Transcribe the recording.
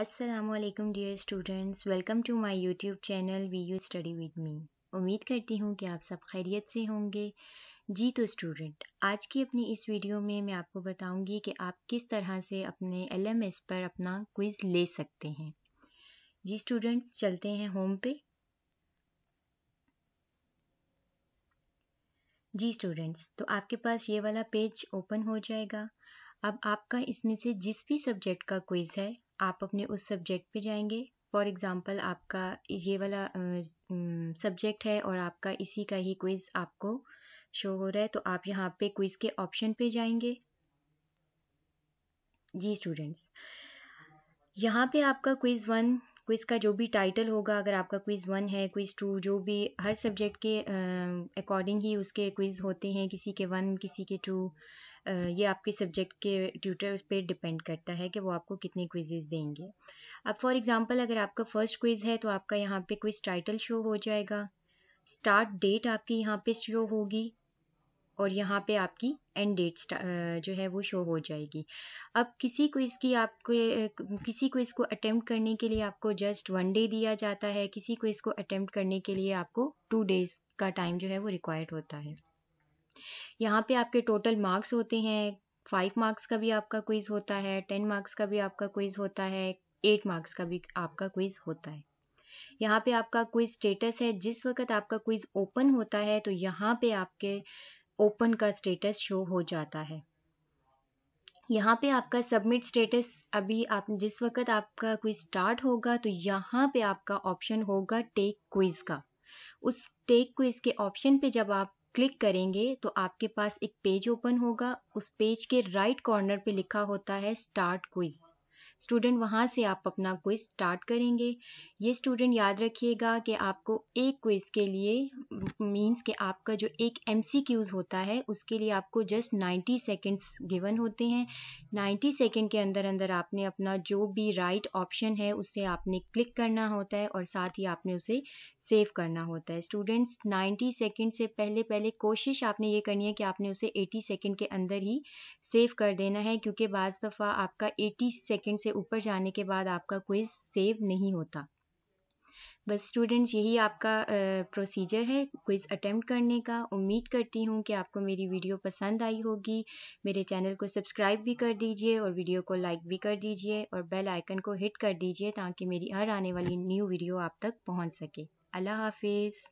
Aslam dear students welcome to my YouTube channel we you study with me उम्मीद करती हूँ कि आप सब खैरियत से होंगे जी तो स्टूडेंट आज की अपनी इस वीडियो में मैं आपको बताऊँगी कि आप किस तरह से अपने एस पर अपना क्विज़ ले सकते हैं जी स्टूडेंट्स चलते हैं होम पे जी स्टूडेंट्स तो आपके पास ये वाला पेज ओपन हो जाएगा अब आपका इसमें से जिस भी सब्जेक्ट का क्विज़ है आप अपने उस सब्जेक्ट पे जाएंगे फॉर एग्ज़ाम्पल आपका ये वाला सब्जेक्ट है और आपका इसी का ही क्विज़ आपको शो हो रहा है तो आप यहाँ पे क्विज़ के ऑप्शन पे जाएंगे जी स्टूडेंट्स यहाँ पे आपका क्विज़ वन क्विज़ का जो भी टाइटल होगा अगर आपका क्विज़ वन है क्विज़ टू जो भी हर सब्जेक्ट के अकॉर्डिंग ही उसके क्विज़ होते हैं किसी के वन किसी के टू ये आपके सब्जेक्ट के ट्यूटर पे डिपेंड करता है कि वो आपको कितने क्विजेज़ देंगे अब फॉर एग्जांपल अगर आपका फर्स्ट क्विज़ है तो आपका यहाँ पे क्विज़ टाइटल शो हो जाएगा स्टार्ट डेट आपकी यहाँ पे शो होगी और यहाँ पे आपकी एंड डेट जो है वो शो हो जाएगी अब किसी क्विज़ की आपको किसी को को अटेम्प्ट करने के लिए आपको जस्ट वन डे दिया जाता है किसी क्विज़ को अटेम्प्ट करने के लिए आपको टू डेज़ का टाइम जो है वो रिक्वायर्ड होता है यहाँ पे आपके टोटल मार्क्स होते हैं फाइव मार्क्स का भी आपका क्विज़ होता है टेन मार्क्स का भी आपका क्विज़ होता है एट मार्क्स का भी आपका क्विज़ होता है यहाँ पे आपका क्विज स्टेटस है जिस वक्त आपका क्विज ओपन होता है तो यहाँ पे आपके ओपन का स्टेटस शो हो जाता है यहाँ पे आपका सबमिट स्टेटस अभी आप जिस वक्त आपका क्विज स्टार्ट होगा तो यहाँ पे आपका ऑप्शन होगा टेक क्विज का उस टेक क्विज के ऑप्शन पे जब आप क्लिक करेंगे तो आपके पास एक पेज ओपन होगा उस पेज के राइट कॉर्नर पे लिखा होता है स्टार्ट क्विज स्टूडेंट वहाँ से आप अपना क्विज स्टार्ट करेंगे ये स्टूडेंट याद रखिएगा कि आपको एक क्विज के लिए मीन्स कि आपका जो एक एम होता है उसके लिए आपको जस्ट नाइन्टी सेकेंड्स गिवन होते हैं नाइन्टी सेकेंड के अंदर अंदर आपने अपना जो भी राइट right ऑप्शन है उसे आपने क्लिक करना होता है और साथ ही आपने उसे सेव करना होता है स्टूडेंट्स नाइन्टी सेकेंड से पहले पहले कोशिश आपने ये करनी है कि आपने उसे एटी सेकेंड के अंदर ही सेव कर देना है क्योंकि बाज़ दफ़ा आपका एटी सेकेंड से ऊपर जाने के बाद आपका क्विज़ सेव नहीं होता बस स्टूडेंट्स यही आपका प्रोसीजर है क्विज़ अटेम्प्ट करने का उम्मीद करती हूँ कि आपको मेरी वीडियो पसंद आई होगी मेरे चैनल को सब्सक्राइब भी कर दीजिए और वीडियो को लाइक भी कर दीजिए और बेल आइकन को हिट कर दीजिए ताकि मेरी हर आने वाली न्यू वीडियो आप तक पहुँच सके अल्लाह हाफिज़